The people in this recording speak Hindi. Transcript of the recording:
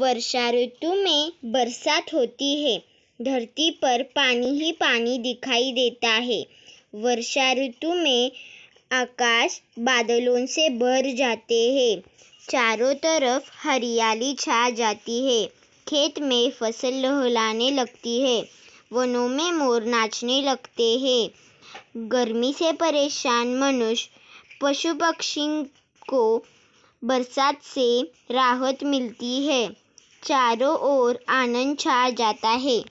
वर्षा ऋतु में बरसात होती है धरती पर पानी ही पानी दिखाई देता है वर्षा ऋतु में आकाश बादलों से भर जाते हैं चारों तरफ हरियाली छा जाती है खेत में फसल लहलाने लगती है वनों में मोर नाचने लगते हैं गर्मी से परेशान मनुष्य पशु पक्षी को बरसात से राहत मिलती है चारों ओर आनंद छा जाता है